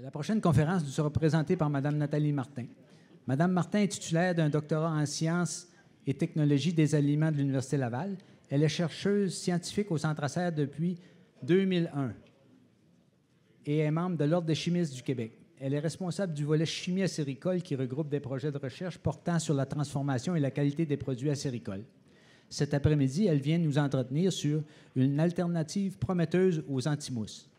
La prochaine conférence nous sera présentée par Mme Nathalie Martin. Mme Martin est titulaire d'un doctorat en sciences et technologies des aliments de l'Université Laval. Elle est chercheuse scientifique au Centre Acer depuis 2001 et est membre de l'Ordre des chimistes du Québec. Elle est responsable du volet chimie acéricole qui regroupe des projets de recherche portant sur la transformation et la qualité des produits acéricoles. Cet après-midi, elle vient nous entretenir sur une alternative prometteuse aux antimousses.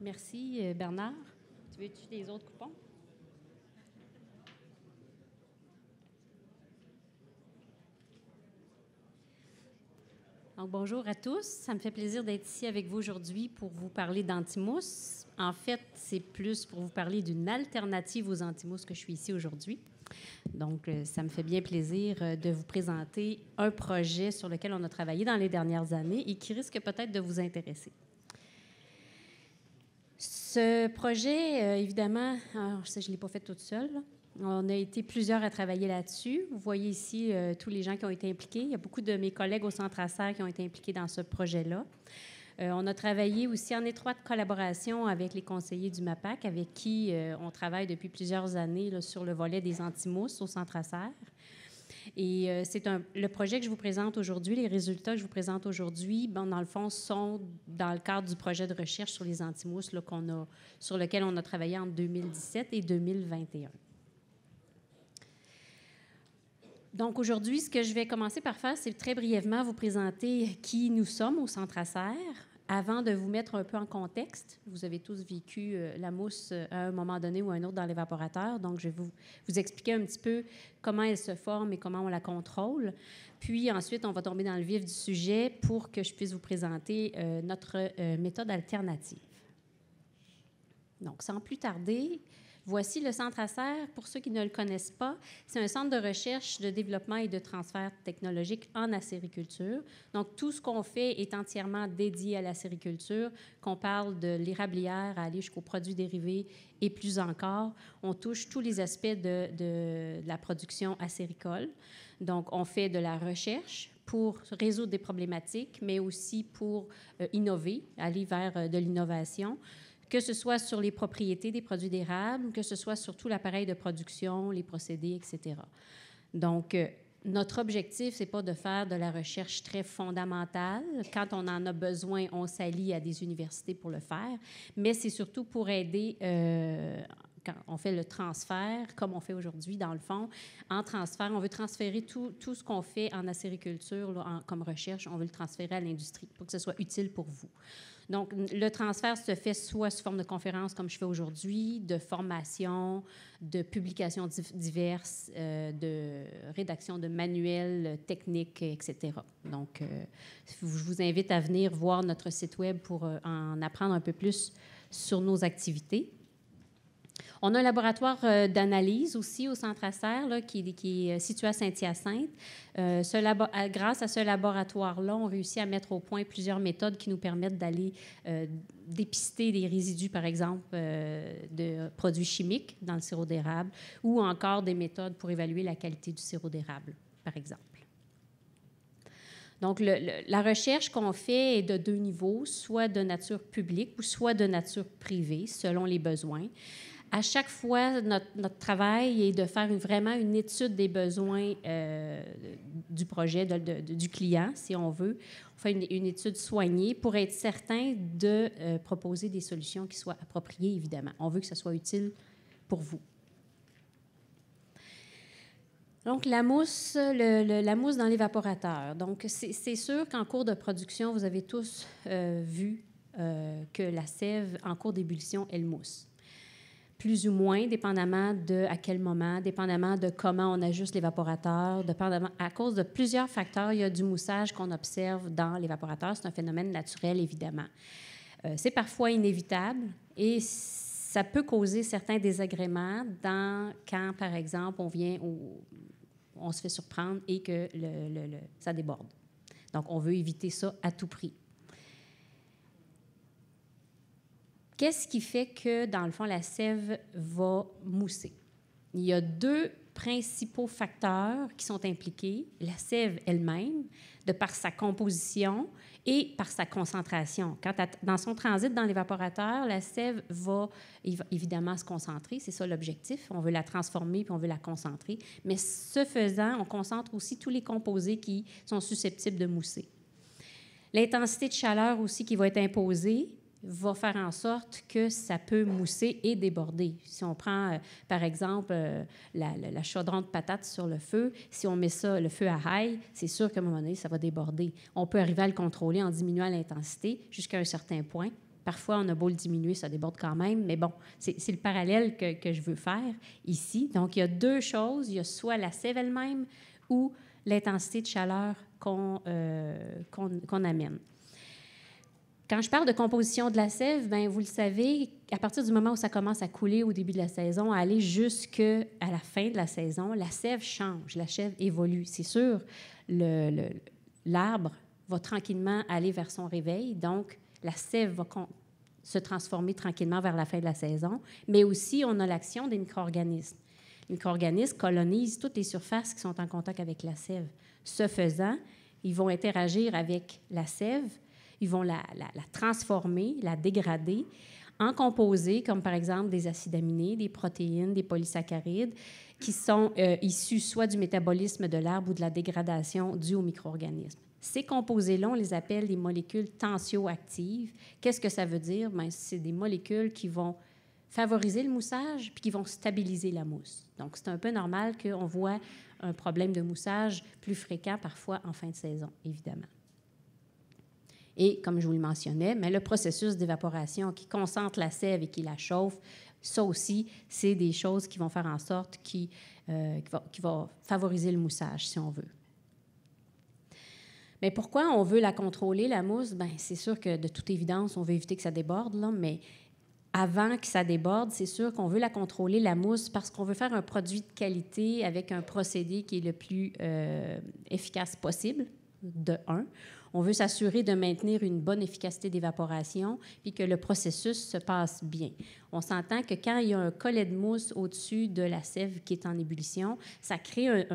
Merci, euh, Bernard. Tu veux-tu les autres coupons? bonjour à tous. Ça me fait plaisir d'être ici avec vous aujourd'hui pour vous parler d'antimousse. En fait, c'est plus pour vous parler d'une alternative aux Antimousse que je suis ici aujourd'hui. Donc, euh, ça me fait bien plaisir euh, de vous présenter un projet sur lequel on a travaillé dans les dernières années et qui risque peut-être de vous intéresser. Ce projet, euh, évidemment, je ne l'ai pas fait toute seule. On a été plusieurs à travailler là-dessus. Vous voyez ici euh, tous les gens qui ont été impliqués. Il y a beaucoup de mes collègues au Centre Acer qui ont été impliqués dans ce projet-là. Euh, on a travaillé aussi en étroite collaboration avec les conseillers du MAPAC, avec qui on travaille depuis plusieurs années sur le volet des antimousses au Centre Acer. Et euh, c'est le projet que je vous présente aujourd'hui, les résultats que je vous présente aujourd'hui, dans le fond, sont dans le cadre du projet de recherche sur les antimousses sur lequel on a travaillé en 2017 et 2021. Donc aujourd'hui, ce que je vais commencer par faire, c'est très brièvement vous présenter qui nous sommes au Centre Acer. Avant de vous mettre un peu en contexte, vous avez tous vécu euh, la mousse euh, à un moment donné ou à un autre dans l'évaporateur, donc je vais vous, expliquer un petit peu comment elle se forme et comment on la contrôle. Puis ensuite, on va tomber dans le vif du sujet pour que je puisse vous présenter euh, notre méthode alternative. Donc, sans plus tarder, Voici le Centre Acer. Pour ceux qui ne le connaissent pas, c'est un centre de recherche, de développement et de transfert technologique en acériculture. Donc, tout ce qu'on fait est entièrement dédié à l'acériculture, qu'on parle de l'érablière à aller jusqu'aux produits dérivés et plus encore. On touche tous les aspects de, la production acéricole. Donc, on fait de la recherche pour résoudre des problématiques, mais aussi pour euh, innover, aller vers euh, de l'innovation que ce soit sur les propriétés des produits d'érable, que ce soit sur tout l'appareil de production, les procédés, etc. Donc, euh, notre objectif, c'est pas de faire de la recherche très fondamentale. Quand on en a besoin, on s'allie à des universités pour le faire, mais c'est surtout pour aider euh, on fait le transfert, comme on fait aujourd'hui dans le fond, en transfert, on veut transférer tout, ce qu'on fait en acériculture comme recherche, on veut le transférer à l'industrie pour que ce soit utile pour vous. Donc, le transfert se fait soit sous forme de conférences comme je fais aujourd'hui, de formations, de publications diverses, euh, de rédaction de manuels techniques, etc. Donc, euh, je vous invite à venir voir notre site web pour euh, en apprendre un peu plus sur nos activités. On a un laboratoire euh, d'analyse aussi au Centre Acer qui, est euh, situé à Saint-Hyacinthe. Euh, grâce à ce laboratoire-là, on réussit à mettre au point plusieurs méthodes qui nous permettent d'aller dépister des résidus, par exemple, de produits chimiques dans le sirop d'érable ou encore des méthodes pour évaluer la qualité du sirop d'érable, par exemple. Donc, la recherche qu'on fait est de deux niveaux, soit de nature publique ou soit de nature privée, selon les besoins. À chaque fois, notre, travail est de faire vraiment une étude des besoins euh, du projet, du client, si on veut. On fait une, étude soignée pour être certain de euh, proposer des solutions qui soient appropriées, évidemment. On veut que ce soit utile pour vous. Donc, la mousse, la mousse dans l'évaporateur. Donc, c'est sûr qu'en cours de production, vous avez tous euh, vu que la sève en cours d'ébullition, elle mousse plus ou moins, dépendamment de à quel moment, dépendamment de comment on ajuste l'évaporateur, à cause de plusieurs facteurs, il y a du moussage qu'on observe dans l'évaporateur. C'est un phénomène naturel, évidemment. Euh, c'est parfois inévitable et ça peut causer certains désagréments dans, quand, par exemple, on vient, on se fait surprendre et que ça déborde. Donc, on veut éviter ça à tout prix. Qu'est-ce qui fait que, dans le fond, la sève va mousser? Il y a deux principaux facteurs qui sont impliqués, la sève elle-même, de par sa composition et par sa concentration. Quand dans son transit dans l'évaporateur, la sève va, va évidemment se concentrer, c'est ça l'objectif, on veut la transformer puis on veut la concentrer, mais ce faisant, on concentre aussi tous les composés qui sont susceptibles de mousser. L'intensité de chaleur aussi qui va être imposée, va faire en sorte que ça peut mousser et déborder. Si on prend, euh, par exemple, euh, la, chaudron de patates sur le feu, si on met ça, le feu à high, c'est sûr qu'à un moment donné, ça va déborder. On peut arriver à le contrôler en diminuant l'intensité jusqu'à un certain point. Parfois, on a beau le diminuer, ça déborde quand même, mais bon, c'est le parallèle que, je veux faire ici. Donc, il y a deux choses. Il y a soit la sève elle-même ou l'intensité de chaleur qu'on euh, amène. Quand je parle de composition de la sève, ben vous le savez, à partir du moment où ça commence à couler au début de la saison, à aller jusqu'à la fin de la saison, la sève change, la sève évolue. C'est sûr, l'arbre va tranquillement aller vers son réveil, donc la sève va se transformer tranquillement vers la fin de la saison, mais aussi on a l'action des micro-organismes. Les micro-organismes colonisent toutes les surfaces qui sont en contact avec la sève. Ce faisant, ils vont interagir avec la sève ils vont la, transformer, la dégrader en composés comme par exemple des acides aminés, des protéines, des polysaccharides, qui sont euh, issus soit du métabolisme de l'arbre ou de la dégradation due aux micro-organismes. Ces composés-là, on les appelle des molécules tensioactives. Qu'est-ce que ça veut dire? Ben, c'est des molécules qui vont favoriser le moussage puis qui vont stabiliser la mousse. Donc, c'est un peu normal qu'on voit un problème de moussage plus fréquent parfois en fin de saison, évidemment. Et comme je vous le mentionnais, mais le processus d'évaporation qui concentre la sève et qui la chauffe, ça aussi, c'est des choses qui vont faire en sorte qui, euh, va, favoriser le moussage, si on veut. Mais pourquoi on veut la contrôler, la mousse? Bien, c'est sûr que de toute évidence, on veut éviter que ça déborde, là, mais avant que ça déborde, c'est sûr qu'on veut la contrôler, la mousse, parce qu'on veut faire un produit de qualité avec un procédé qui est le plus euh, efficace possible, de un. On veut s'assurer de maintenir une bonne efficacité d'évaporation et que le processus se passe bien. On s'entend que quand il y a un collet de mousse au-dessus de la sève qui est en ébullition, ça crée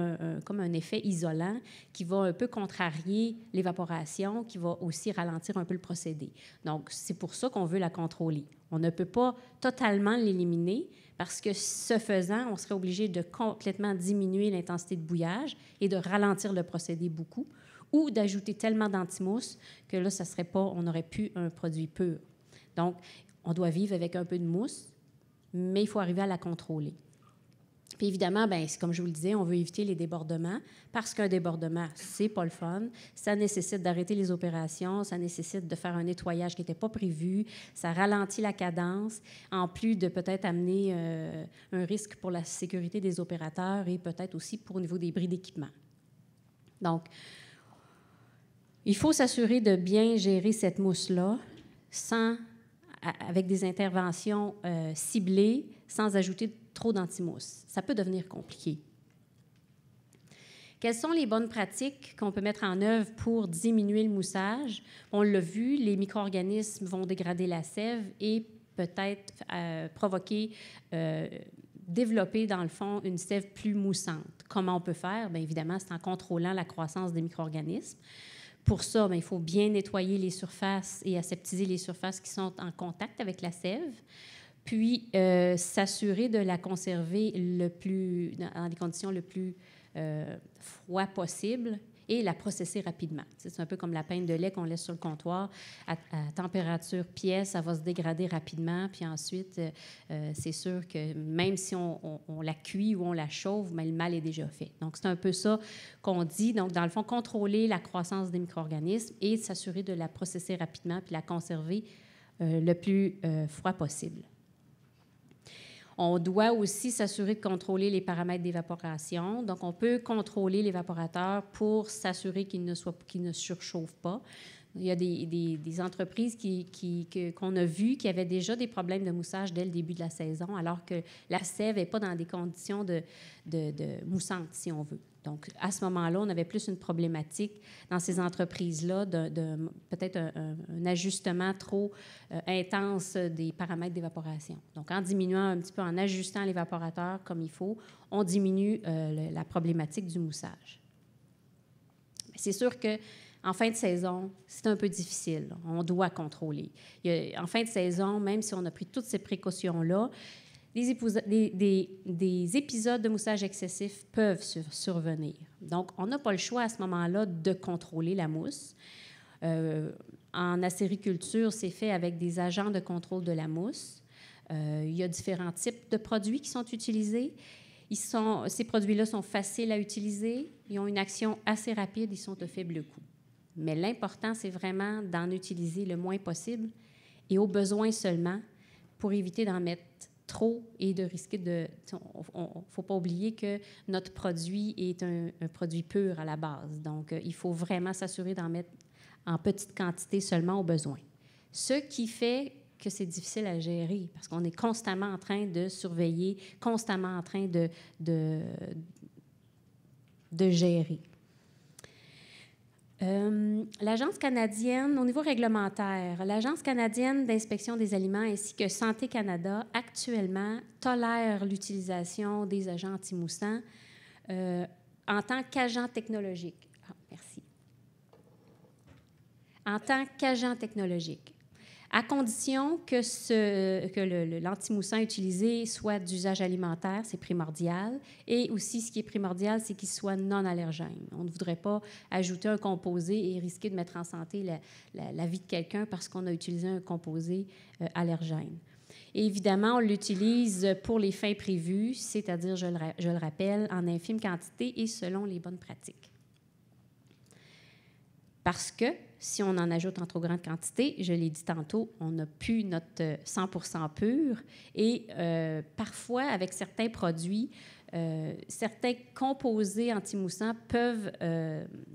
comme un effet isolant qui va un peu contrarier l'évaporation, qui va aussi ralentir un peu le procédé. Donc, c'est pour ça qu'on veut la contrôler. On ne peut pas totalement l'éliminer parce que ce faisant, on serait obligé de complètement diminuer l'intensité de bouillage et de ralentir le procédé beaucoup ou d'ajouter tellement d'antimousse que là, ça serait pas, on n'aurait plus un produit pur. Donc, on doit vivre avec un peu de mousse, mais il faut arriver à la contrôler. Puis évidemment, ben, comme je vous le disais, on veut éviter les débordements parce qu'un débordement, c'est pas le fun. Ça nécessite d'arrêter les opérations, ça nécessite de faire un nettoyage qui n'était pas prévu, ça ralentit la cadence, en plus de peut-être amener euh, un risque pour la sécurité des opérateurs et peut-être aussi pour au niveau des bris d'équipement. Donc, il faut s'assurer de bien gérer cette mousse-là sans avec des interventions euh, ciblées sans ajouter trop d'antimousse. Ça peut devenir compliqué. Quelles sont les bonnes pratiques qu'on peut mettre en œuvre pour diminuer le moussage? On l'a vu, les micro-organismes vont dégrader la sève et peut-être euh, provoquer, euh, développer dans le fond une sève plus moussante. Comment on peut faire? Bien évidemment, c'est en contrôlant la croissance des micro-organismes. Pour ça, ben, il faut bien nettoyer les surfaces et aseptiser les surfaces qui sont en contact avec la sève, puis euh, s'assurer de la conserver le plus, dans, des conditions le plus euh, froid possible et la processer rapidement. C'est un peu comme la peine de lait qu'on laisse sur le comptoir à, température pièce, ça va se dégrader rapidement, puis ensuite, euh, euh, c'est sûr que même si on, la cuit ou on la chauffe, mais le mal est déjà fait. Donc, c'est un peu ça qu'on dit. Donc, dans le fond, contrôler la croissance des micro-organismes et s'assurer de la processer rapidement puis la conserver euh, le plus froid possible. On doit aussi s'assurer de contrôler les paramètres d'évaporation. Donc, on peut contrôler l'évaporateur pour s'assurer qu'il ne, soit, qu'il ne surchauffe pas. Il y a des, entreprises qui, qu'on a vues qui avaient déjà des problèmes de moussage dès le début de la saison, alors que la sève n'est pas dans des conditions de, de moussante, si on veut. Donc, à ce moment-là, on avait plus une problématique dans ces entreprises-là de, peut-être un, ajustement trop euh, intense des paramètres d'évaporation. Donc, en diminuant un petit peu, en ajustant l'évaporateur comme il faut, on diminue euh, la problématique du moussage. C'est sûr que en fin de saison, c'est un peu difficile. On doit contrôler. en fin de saison, même si on a pris toutes ces précautions-là, des, épisodes de moussage excessif peuvent survenir. Donc, on n'a pas le choix à ce moment-là de contrôler la mousse. Euh, en acériculture, c'est fait avec des agents de contrôle de la mousse. Euh, il y a différents types de produits qui sont utilisés. ces produits-là sont faciles à utiliser, ils ont une action assez rapide, ils sont de faible coût. Mais l'important, c'est vraiment d'en utiliser le moins possible et au besoin seulement pour éviter d'en mettre trop et de risquer de... Il ne faut pas oublier que notre produit est un, un produit pur à la base. Donc, euh, il faut vraiment s'assurer d'en mettre en petite quantité seulement au besoin. Ce qui fait que c'est difficile à gérer parce qu'on est constamment en train de surveiller, constamment en train de, de, de gérer. Euh, L'Agence canadienne, au niveau réglementaire, l'Agence canadienne d'inspection des aliments ainsi que Santé Canada actuellement tolère l'utilisation des agents anti euh, en tant qu'agent technologique. Ah, merci. En tant qu'agent technologique à condition que, ce, que l'antimoussin utilisé soit d'usage alimentaire, c'est primordial. Et aussi, ce qui est primordial, c'est qu'il soit non allergène. On ne voudrait pas ajouter un composé et risquer de mettre en santé la, la, vie de quelqu'un parce qu'on a utilisé un composé euh, allergène. Et évidemment, on l'utilise pour les fins prévues, c'est-à-dire, je, je le rappelle, en infime quantité et selon les bonnes pratiques. Parce que si on en ajoute en trop grande quantité, je l'ai dit tantôt, on n'a plus notre 100 euh, pur. Et euh, parfois, avec certains produits, euh, certains composés moussants peuvent,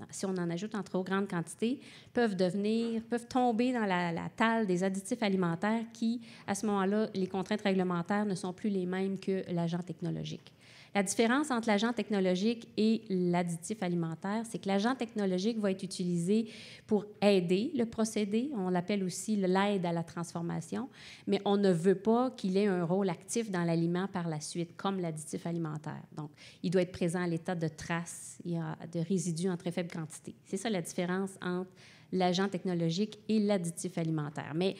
si on en ajoute en trop grande quantité, peuvent devenir, peuvent tomber dans la, la des additifs alimentaires qui, à ce moment-là, les contraintes réglementaires ne sont plus les mêmes que l'agent technologique. La différence entre l'agent technologique et l'additif alimentaire, c'est que l'agent technologique va être utilisé pour aider le procédé. On l'appelle aussi l'aide à la transformation, mais on ne veut pas qu'il ait un rôle actif dans l'aliment par la suite, comme l'additif alimentaire. Donc, il doit être présent à l'état de traces a de résidus en très faible quantité. C'est ça la différence entre l'agent technologique et l'additif alimentaire. Mais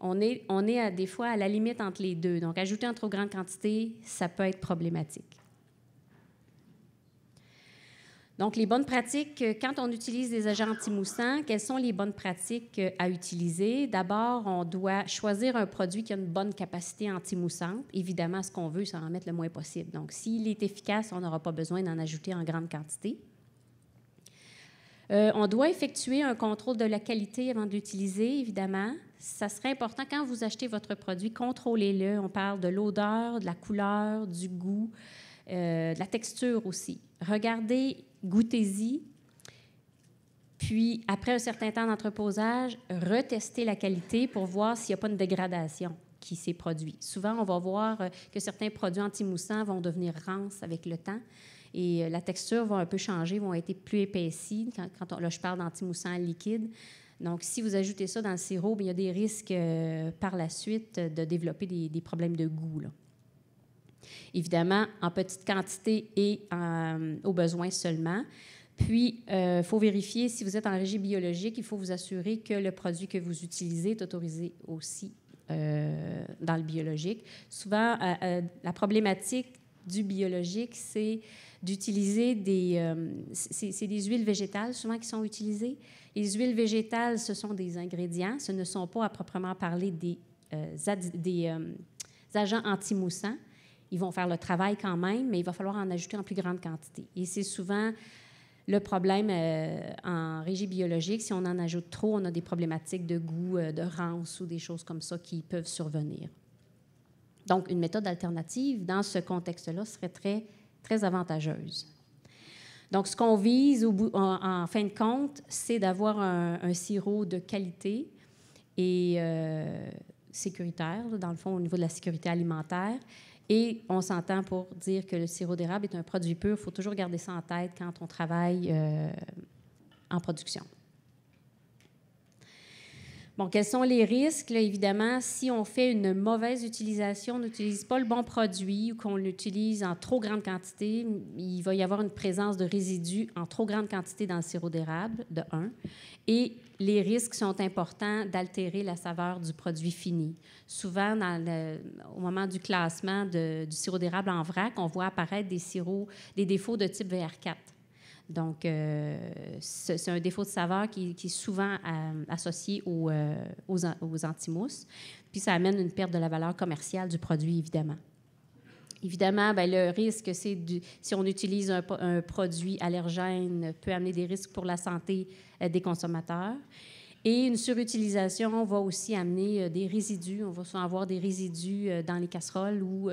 on est, on est à, des fois à la limite entre les deux. Donc, ajouter en trop grande quantité, ça peut être problématique. Donc, les bonnes pratiques, euh, quand on utilise des agents anti-moussants, quelles sont les bonnes pratiques euh, à utiliser? D'abord, on doit choisir un produit qui a une bonne capacité anti-moussante. Évidemment, ce qu'on veut, c'est en mettre le moins possible. Donc, s'il est efficace, on n'aura pas besoin d'en ajouter en grande quantité. Euh, on doit effectuer un contrôle de la qualité avant de l'utiliser, évidemment. Ça serait important quand vous achetez votre produit, contrôlez-le. On parle de l'odeur, de la couleur, du goût, euh, la texture aussi. Regardez, goûtez-y. Puis, après un certain temps d'entreposage, retestez la qualité pour voir s'il n'y a pas une dégradation qui s'est produite. Souvent, on va voir euh, que certains produits anti-moussants vont devenir rances avec le temps et euh, la texture va un peu changer, vont être plus épaissie. Quand, là, je parle d'anti-moussant liquide. Donc, si vous ajoutez ça dans le sirop, il y a des risques par la suite de développer des, problèmes de goût. Évidemment, en petite quantité et euh, au besoin seulement. Puis, il euh, faut vérifier si vous êtes en régie biologique, il faut vous assurer que le produit que vous utilisez est autorisé aussi euh, dans le biologique. Souvent, la problématique du biologique, c'est d'utiliser des... c'est des huiles végétales souvent qui sont utilisées. Les huiles végétales, ce sont des ingrédients, ce ne sont pas à proprement parler des, des agents antimoussants. Ils vont faire le travail quand même, mais il va falloir en ajouter en plus grande quantité. Et c'est souvent le problème euh, en régie biologique, si on en ajoute trop, on a des problématiques de goût, euh, de rance ou des choses comme ça qui peuvent survenir. Donc, une méthode alternative dans ce contexte-là serait très, très avantageuse. Donc, ce qu'on vise au bout, en, fin de compte, c'est d'avoir un, sirop de qualité et euh, sécuritaire, dans le fond, au niveau de la sécurité alimentaire, et on s'entend pour dire que le sirop d'érable est un produit pur. Il faut toujours garder ça en tête quand on travaille euh, en production. Bon, quels sont les risques? évidemment, si on fait une mauvaise utilisation, on n'utilise pas le bon produit ou qu'on l'utilise en trop grande quantité, il va y avoir une présence de résidus en trop grande quantité dans le sirop d'érable, de 1. Et les risques sont importants d'altérer la saveur du produit fini. Souvent, au moment du classement du sirop d'érable en vrac, on voit apparaître des sirops, des défauts de type VR4. Donc, euh, c'est un défaut de saveur qui, est souvent euh, associé euh, aux, aux, antimousses. Puis, ça amène une perte de la valeur commerciale du produit, évidemment. Évidemment, ben, le risque, c'est si on utilise un, un, produit allergène, peut amener des risques pour la santé des consommateurs. Et une surutilisation va aussi amener des résidus. On va souvent avoir des résidus dans les casseroles ou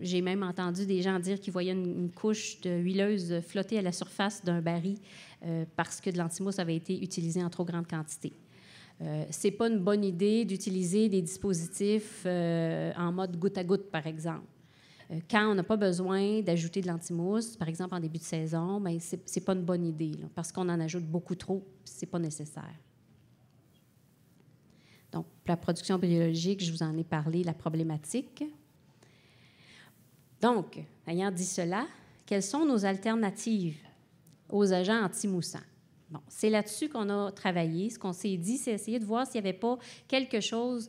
j'ai même entendu des gens dire qu'ils voyaient une, couche de huileuse flotter à la surface d'un baril euh, parce que de l'antimousse avait été utilisé en trop grande quantité. Euh, c'est pas une bonne idée d'utiliser des dispositifs euh, en mode goutte à goutte, par exemple. Euh, quand on n'a pas besoin d'ajouter de l'antimousse, par exemple en début de saison, ben c'est, pas une bonne idée parce qu'on en ajoute beaucoup trop, c'est pas nécessaire. Donc, la production biologique, je vous en ai parlé, la problématique. Donc, ayant dit cela, quelles sont nos alternatives aux agents anti-moussants? Bon, c'est là-dessus qu'on a travaillé. Ce qu'on s'est dit, c'est essayer de voir s'il n'y avait pas quelque chose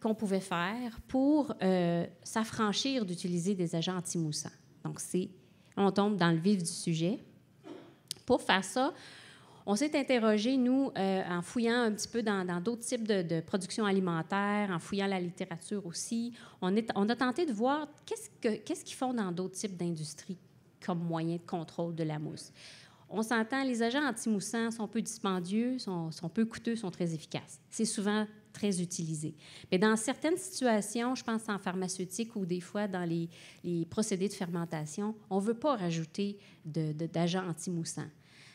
qu'on pouvait faire pour euh, s'affranchir d'utiliser des agents anti-moussants. Donc, c'est, on tombe dans le vif du sujet. Pour faire ça, on s'est interrogé, nous, euh, en fouillant un petit peu dans, d'autres types de, production alimentaire, en fouillant la littérature aussi. On, a tenté de voir qu'est-ce, qu'ils font dans d'autres types d'industries comme moyen de contrôle de la mousse. On s'entend, les agents anti moussants sont peu dispendieux, sont, peu coûteux, sont très efficaces. C'est souvent très utilisé. Mais dans certaines situations, je pense en pharmaceutique ou des fois dans les, procédés de fermentation, on ne veut pas rajouter d'agents anti moussants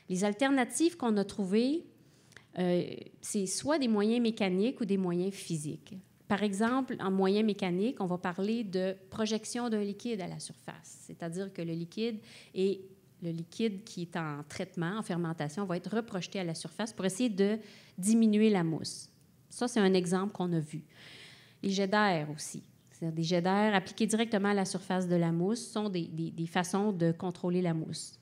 les alternatives qu'on a trouvées, euh, c'est soit des moyens mécaniques ou des moyens physiques. Par exemple, en moyen mécanique, on va parler de projection d'un liquide à la surface, c'est-à-dire que le liquide est le liquide qui est en traitement, en fermentation, va être reprojeté à la surface pour essayer de diminuer la mousse. Ça, c'est un exemple qu'on a vu. Les jets d'air aussi, c'est-à-dire des jets d'air appliqués directement à la surface de la mousse, sont des façons de contrôler la mousse.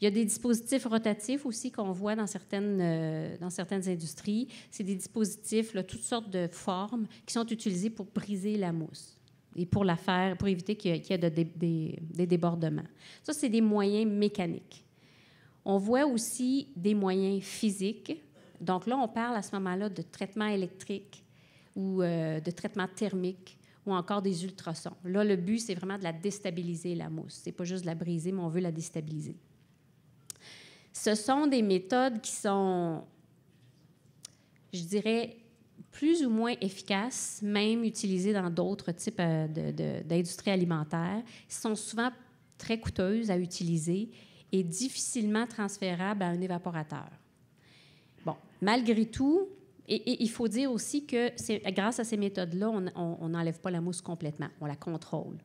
Il y a des dispositifs rotatifs aussi qu'on voit dans certaines, euh, dans certaines industries. C'est des dispositifs, là, toutes sortes de formes qui sont utilisées pour briser la mousse et pour la faire, pour éviter qu'il y ait, des, débordements. Ça, c'est des moyens mécaniques. On voit aussi des moyens physiques. Donc là, on parle à ce moment-là de traitement électrique ou euh, de traitement thermique ou encore des ultrasons. Là, le but, c'est vraiment de la déstabiliser, la mousse. C'est pas juste de la briser, mais on veut la déstabiliser. Ce sont des méthodes qui sont, je dirais, plus ou moins efficaces, même utilisées dans d'autres types euh, d'industries alimentaires. sont souvent très coûteuses à utiliser et difficilement transférables à un évaporateur. Bon, malgré tout, et, il faut dire aussi que grâce à ces méthodes-là, on n'enlève pas la mousse complètement, on la contrôle.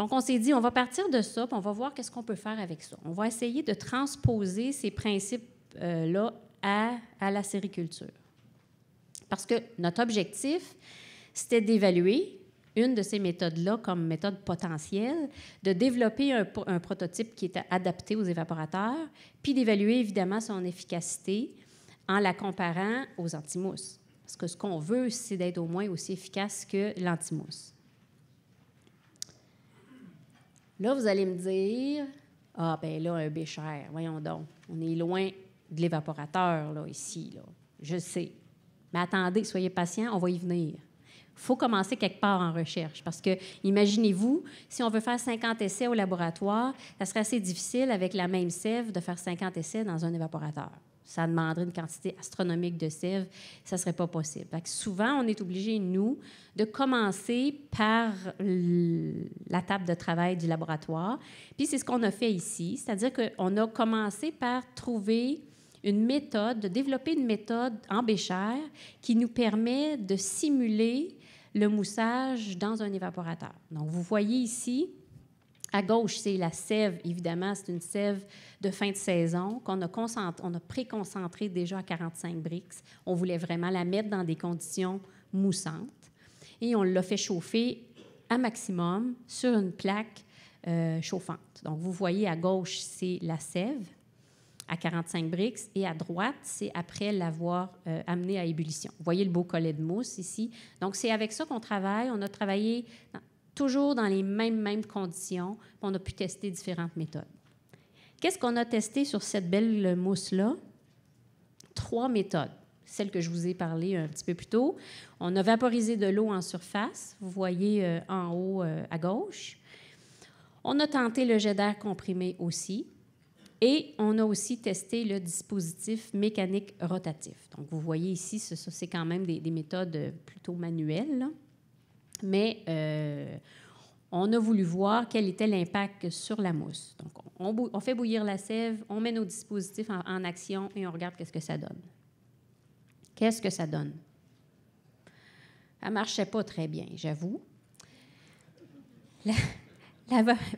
Donc, on s'est dit, on va partir de ça, on va voir qu'est-ce qu'on peut faire avec ça. On va essayer de transposer ces principes-là euh, à, la sériculture. Parce que notre objectif, c'était d'évaluer une de ces méthodes-là comme méthode potentielle, de développer un, prototype qui est adapté aux évaporateurs, puis d'évaluer évidemment son efficacité en la comparant aux antimousses. Parce que ce qu'on veut, c'est d'être au moins aussi efficace que l'antimousse. Là, vous allez me dire, ah ben là, un bécher, voyons donc, on est loin de l'évaporateur là, ici. Là. Je sais. Mais attendez, soyez patients, on va y venir. Il faut commencer quelque part en recherche parce que, imaginez-vous, si on veut faire 50 essais au laboratoire, ça serait assez difficile avec la même sève de faire 50 essais dans un évaporateur ça demanderait une quantité astronomique de sève, ça ne serait pas possible. souvent, on est obligé, nous, de commencer par la table de travail du laboratoire. Puis c'est ce qu'on a fait ici, c'est-à-dire qu'on a commencé par trouver une méthode, de développer une méthode en béchère qui nous permet de simuler le moussage dans un évaporateur. Donc, vous voyez ici, à gauche, c'est la sève, évidemment, c'est une sève de fin de saison qu'on a, on a déjà à 45 briques. On voulait vraiment la mettre dans des conditions moussantes. Et on l'a fait chauffer à maximum sur une plaque euh, chauffante. Donc, vous voyez à gauche, c'est la sève à 45 briques et à droite, c'est après l'avoir euh, amené à ébullition. Vous voyez le beau collet de mousse ici. Donc, c'est avec ça qu'on travaille. On a travaillé toujours dans les mêmes, mêmes conditions. On a pu tester différentes méthodes. Qu'est-ce qu'on a testé sur cette belle mousse-là? Trois méthodes. celles que je vous ai parlé un petit peu plus tôt. On a vaporisé de l'eau en surface, vous voyez euh, en haut euh, à gauche. On a tenté le jet d'air comprimé aussi. Et on a aussi testé le dispositif mécanique rotatif. Donc, vous voyez ici, c'est quand même des, méthodes euh, plutôt manuelles mais euh, on a voulu voir quel était l'impact sur la mousse. Donc, on, fait bouillir la sève, on met nos dispositifs en, action et on regarde qu'est-ce que ça donne. Qu'est-ce que ça donne? Ça marchait pas très bien, j'avoue.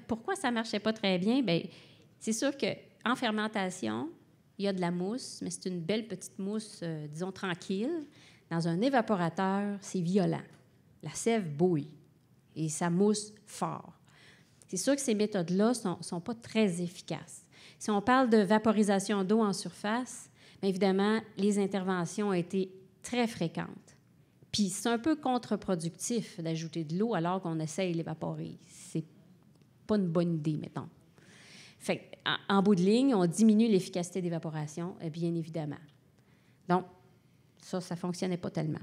pourquoi ça marchait pas très bien? Bien, c'est sûr qu'en fermentation, il y a de la mousse, mais c'est une belle petite mousse, euh, disons, tranquille. Dans un évaporateur, c'est violent. La sève bouille et ça mousse fort. C'est sûr que ces méthodes-là ne sont, pas très efficaces. Si on parle de vaporisation d'eau en surface, bien évidemment, les interventions ont été très fréquentes. Puis c'est un peu contre-productif d'ajouter de l'eau alors qu'on essaye l'évaporer. C'est pas une bonne idée, mettons. Fait, en, en, bout de ligne, on diminue l'efficacité d'évaporation, bien évidemment. Donc, ça, ça ne fonctionnait pas tellement.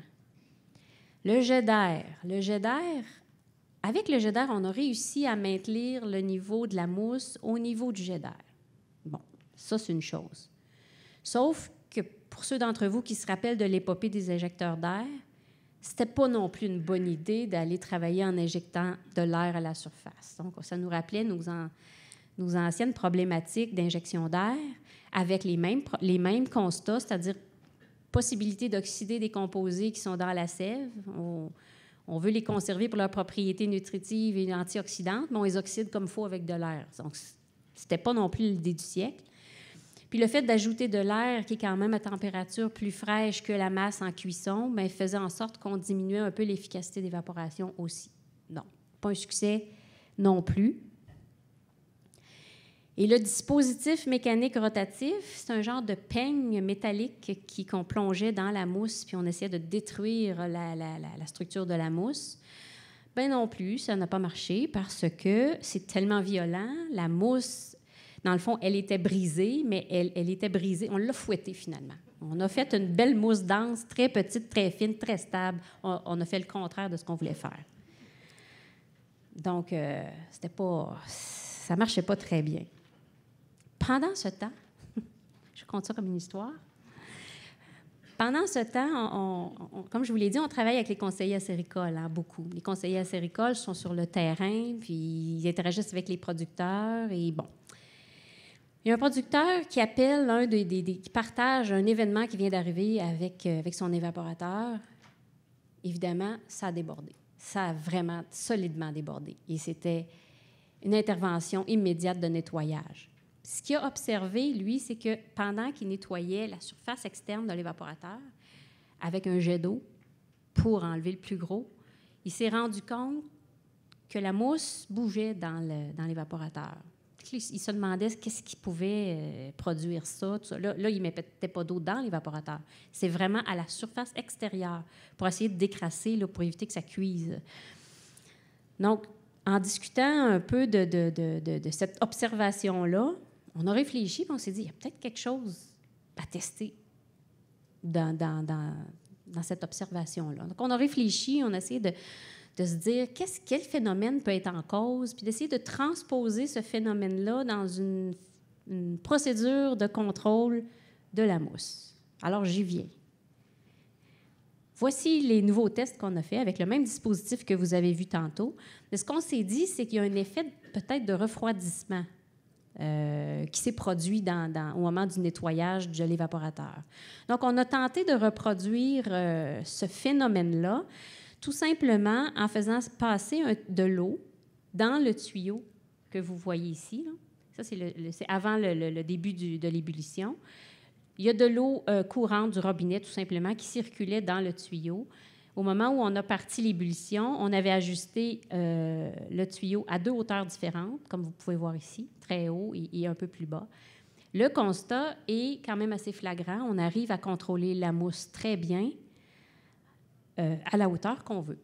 Le jet d'air. Le jet d'air, avec le jet d'air, on a réussi à maintenir le niveau de la mousse au niveau du jet d'air. Bon, ça, c'est une chose. Sauf que pour ceux d'entre vous qui se rappellent de l'épopée des injecteurs d'air, c'était pas non plus une bonne idée d'aller travailler en injectant de l'air à la surface. Donc, ça nous rappelait nos, anciennes problématiques d'injection d'air avec les mêmes, les mêmes constats, c'est-à-dire possibilité d'oxyder des composés qui sont dans la sève. On, veut les conserver pour leurs propriétés nutritives et antioxydantes, mais on les oxyde comme il faut avec de l'air. Donc, c'était pas non plus l'idée du siècle. Puis le fait d'ajouter de l'air qui est quand même à température plus fraîche que la masse en cuisson, mais ben, faisait en sorte qu'on diminuait un peu l'efficacité d'évaporation aussi. Non, pas un succès non plus. Et le dispositif mécanique rotatif, c'est un genre de peigne métallique qui, qu'on plongeait dans la mousse, puis on essayait de détruire la, structure de la mousse. Ben non plus, ça n'a pas marché parce que c'est tellement violent. La mousse, dans le fond, elle était brisée, mais elle, était brisée. On l'a fouettée finalement. On a fait une belle mousse dense, très petite, très fine, très stable. On, a fait le contraire de ce qu'on voulait faire. Donc, ça euh, c'était pas, ça marchait pas très bien pendant ce temps, je compte ça comme une histoire, pendant ce temps, comme je vous l'ai dit, on travaille avec les conseillers acéricoles, hein, beaucoup. Les conseillers acéricoles sont sur le terrain, puis ils interagissent avec les producteurs, et bon. Il y a un producteur qui appelle l'un des, qui partage un événement qui vient d'arriver avec, euh, avec son évaporateur. Évidemment, ça a débordé. Ça a vraiment solidement débordé. Et c'était une intervention immédiate de nettoyage ce qu'il a observé, lui, c'est que pendant qu'il nettoyait la surface externe de l'évaporateur avec un jet d'eau pour enlever le plus gros, il s'est rendu compte que la mousse bougeait dans l'évaporateur. il se demandait qu'est-ce qui pouvait euh, produire ça. Là, il ne mettait pas d'eau dans l'évaporateur. C'est vraiment à la surface extérieure pour essayer de décrasser, là, pour éviter que ça cuise. Donc, en discutant un peu de cette observation-là, on a réfléchi, on s'est dit, il y a peut-être quelque chose à tester dans, cette observation-là. Donc, on a réfléchi, on a essayé de, se dire quel phénomène peut être en cause, puis d'essayer de transposer ce phénomène-là dans une, procédure de contrôle de la mousse. Alors, j'y viens. Voici les nouveaux tests qu'on a faits avec le même dispositif que vous avez vu tantôt. Mais ce qu'on s'est dit, c'est qu'il y a un effet peut-être de refroidissement euh, qui s'est produit dans, au moment du nettoyage de l'évaporateur. Donc, on a tenté de reproduire euh, ce phénomène-là tout simplement en faisant passer de l'eau dans le tuyau que vous voyez ici. Ça, c'est, avant le, début de l'ébullition. Il y a de l'eau euh, courante du robinet, tout simplement, qui circulait dans le tuyau au moment où on a parti l'ébullition, on avait ajusté euh, le tuyau à deux hauteurs différentes, comme vous pouvez voir ici, très haut et, un peu plus bas. Le constat est quand même assez flagrant. On arrive à contrôler la mousse très bien euh, à la hauteur qu'on veut.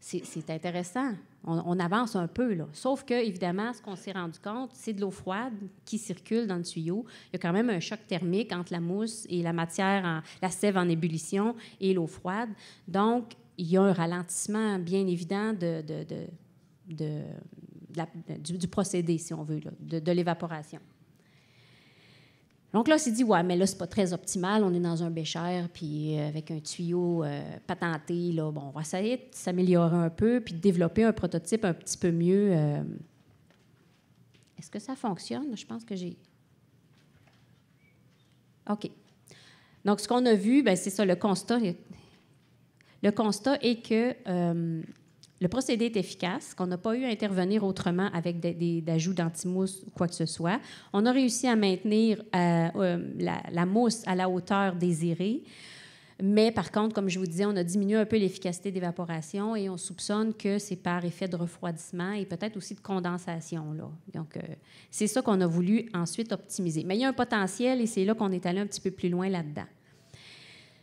C'est intéressant on, avance un peu. Là. Sauf que, évidemment, ce qu'on s'est rendu compte, c'est de l'eau froide qui circule dans le tuyau. Il y a quand même un choc thermique entre la mousse et la matière, la sève en ébullition et l'eau froide. Donc, il y a un ralentissement bien évident du, procédé, si on veut, de l'évaporation. Donc, là s'est dit Ouais, mais là, c'est pas très optimal, on est dans un bécher, puis euh, avec un tuyau euh, patenté, là, bon, on va essayer de s'améliorer un peu, puis de développer un prototype un petit peu mieux. Euh. Est-ce que ça fonctionne? Je pense que j'ai. OK. Donc, ce qu'on a vu, ben, c'est ça, le constat. Le constat est que le procédé est efficace, qu'on n'a pas eu à intervenir autrement avec des, des ajouts d'antimousse ou quoi que ce soit. On a réussi à maintenir euh, euh, la, mousse à la hauteur désirée. Mais par contre, comme je vous disais, on a diminué un peu l'efficacité d'évaporation et on soupçonne que c'est par effet de refroidissement et peut-être aussi de condensation. Là. Donc, euh, c'est ça qu'on a voulu ensuite optimiser. Mais il y a un potentiel et c'est là qu'on est allé un petit peu plus loin là-dedans.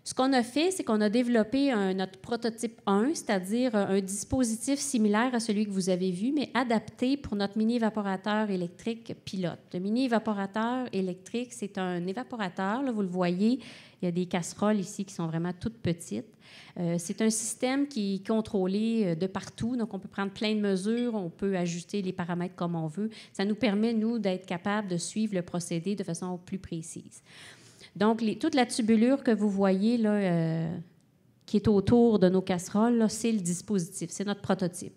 Ce qu'on a fait, c'est qu'on a développé un, notre prototype 1, c'est-à-dire euh, un dispositif similaire à celui que vous avez vu, mais adapté pour notre mini-évaporateur électrique pilote. Le mini-évaporateur électrique, c'est un évaporateur, là, vous le voyez, il y a des casseroles ici qui sont vraiment toutes petites. Euh, c'est un système qui est contrôlé euh, de partout, donc on peut prendre plein de mesures, on peut ajuster les paramètres comme on veut. Ça nous permet, nous, d'être capable de suivre le procédé de façon plus précise. Donc, toute la tubulure que vous voyez là, euh, qui est autour de nos casseroles, c'est le dispositif, c'est notre prototype.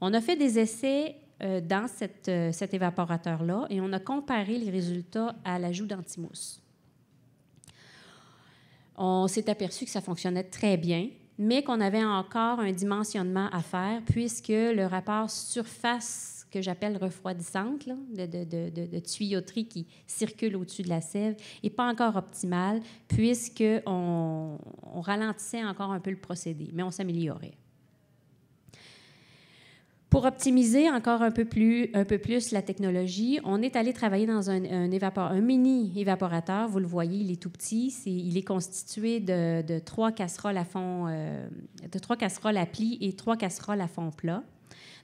On a fait des essais euh, dans euh, cet évaporateur-là et on a comparé les résultats à l'ajout d'antimousse. On s'est aperçu que ça fonctionnait très bien, mais qu'on avait encore un dimensionnement à faire puisque le rapport surface que j'appelle refroidissante, de, de, tuyauterie qui circule au-dessus de la sève, n'est pas encore optimale, puisqu'on on ralentissait encore un peu le procédé, mais on s'améliorait. Pour optimiser encore un peu, plus, la technologie, on est allé travailler dans un, mini évaporateur. Vous le voyez, il est tout petit. il est constitué de, trois casseroles à fond, euh, de trois casseroles à plis et trois casseroles à fond plat.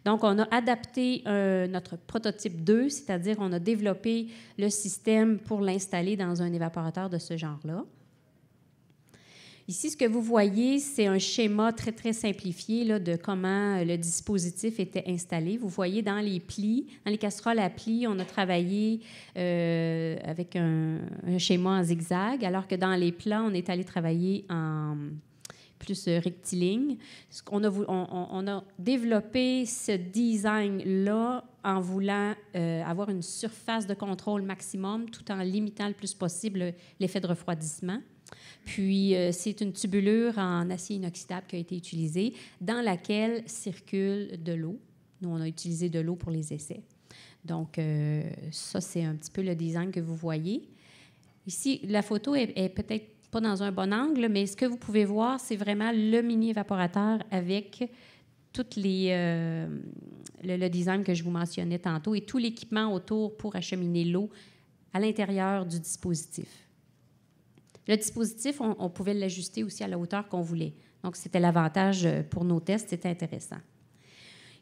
Donc, on a adapté euh, notre prototype 2, c'est-à-dire on a développé le système pour l'installer dans un évaporateur de ce genre-là. Ici, ce que vous voyez, c'est un schéma très, très simplifié de comment euh, le dispositif était installé. Vous voyez dans les plis, dans les casseroles à plis, on a travaillé euh, avec un, un, schéma en zigzag, alors que dans les plats, on est allé travailler en, plus euh, rectiligne. On a, on a développé ce design-là en voulant euh, avoir une surface de contrôle maximum tout en limitant le plus possible l'effet de refroidissement. Puis, euh, c'est une tubulure en acier inoxydable qui a été utilisée, dans laquelle circule de l'eau. Nous, on a utilisé de l'eau pour les essais. Donc, ça, c'est un petit peu le design que vous voyez. Ici, la photo est peut-être pas dans un bon angle, mais ce que vous pouvez voir, c'est vraiment le mini évaporateur avec toutes les, euh, le, design que je vous mentionnais tantôt et tout l'équipement autour pour acheminer l'eau à l'intérieur du dispositif. Le dispositif, on pouvait l'ajuster aussi à la hauteur qu'on voulait. Donc, c'était l'avantage euh, pour nos tests, c'était intéressant.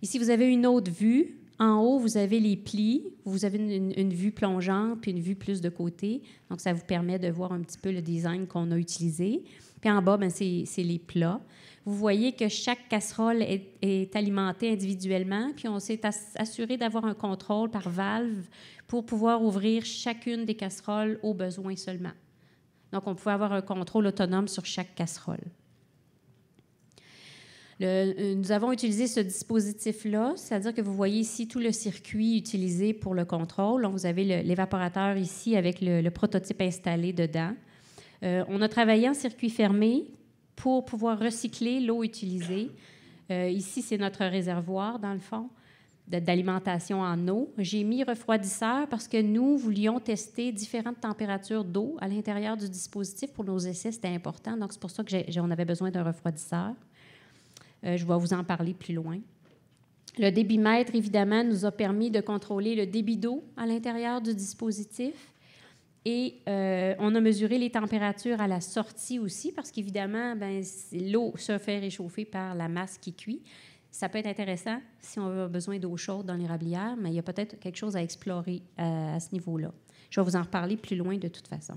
Ici, vous avez une autre vue en haut, vous avez les plis, vous avez une, vue plongeante puis une vue plus de côté. Donc, ça vous permet de voir un petit peu le design qu'on a utilisé. Puis en bas, ben, c'est les plats. Vous voyez que chaque casserole est, est alimentée individuellement, puis on s'est assuré d'avoir un contrôle par valve pour pouvoir ouvrir chacune des casseroles au besoin seulement. Donc, on pouvait avoir un contrôle autonome sur chaque casserole. Euh, nous avons utilisé ce dispositif-là, c'est-à-dire que vous voyez ici tout le circuit utilisé pour le contrôle. vous avez l'évaporateur ici avec le, prototype installé dedans. Euh, on a travaillé en circuit fermé pour pouvoir recycler l'eau utilisée. Euh, ici, c'est notre réservoir, dans le fond, d'alimentation en eau. J'ai mis refroidisseur parce que nous voulions tester différentes températures d'eau à l'intérieur du dispositif pour nos essais. C'était important, donc c'est pour ça qu'on avait besoin d'un refroidisseur. Euh, je vais vous en parler plus loin. Le débitmètre, évidemment, nous a permis de contrôler le débit d'eau à l'intérieur du dispositif. Et euh, on a mesuré les températures à la sortie aussi, parce qu'évidemment, ben, l'eau se fait réchauffer par la masse qui cuit. Ça peut être intéressant si on a besoin d'eau chaude dans les l'érablière, mais il y a peut-être quelque chose à explorer euh, à ce niveau-là. Je vais vous en reparler plus loin de toute façon.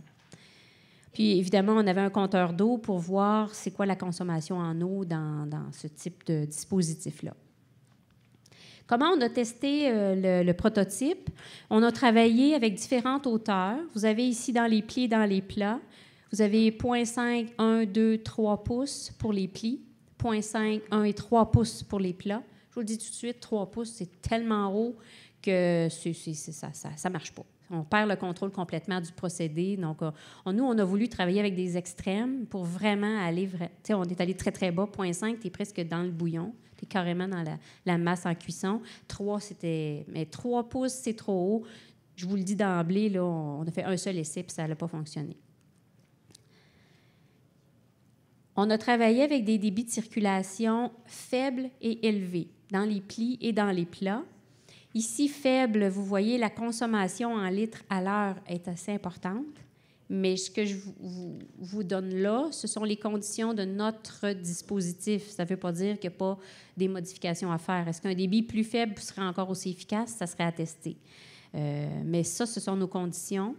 Puis évidemment, on avait un compteur d'eau pour voir c'est quoi la consommation en eau dans, ce type de dispositif-là. Comment on a testé euh, le, prototype? On a travaillé avec différentes hauteurs. Vous avez ici dans les plis, dans les plats, vous avez 0.5, 1, 2, 3 pouces pour les plis, 0.5, 1 et 3 pouces pour les plats. Je vous le dis tout de suite, 3 pouces, c'est tellement haut que ça ne ça, ça marche pas. On perd le contrôle complètement du procédé. Donc, euh, nous, on a voulu travailler avec des extrêmes pour vraiment aller. sais, on est allé très, très bas. Point 5, tu es presque dans le bouillon. Tu es carrément dans la, masse en cuisson. 3, c'était. Mais 3 pouces, c'est trop haut. Je vous le dis d'emblée, là, on, on a fait un seul essai, puis ça n'a pas fonctionné. On a travaillé avec des débits de circulation faibles et élevés dans les plis et dans les plats. Ici, faible, vous voyez, la consommation en litres à l'heure est assez importante. Mais ce que je vous, donne là, ce sont les conditions de notre dispositif. Ça ne veut pas dire qu'il n'y a pas des modifications à faire. Est-ce qu'un débit plus faible serait encore aussi efficace? Ça serait à tester. Euh, mais ça, ce sont nos conditions.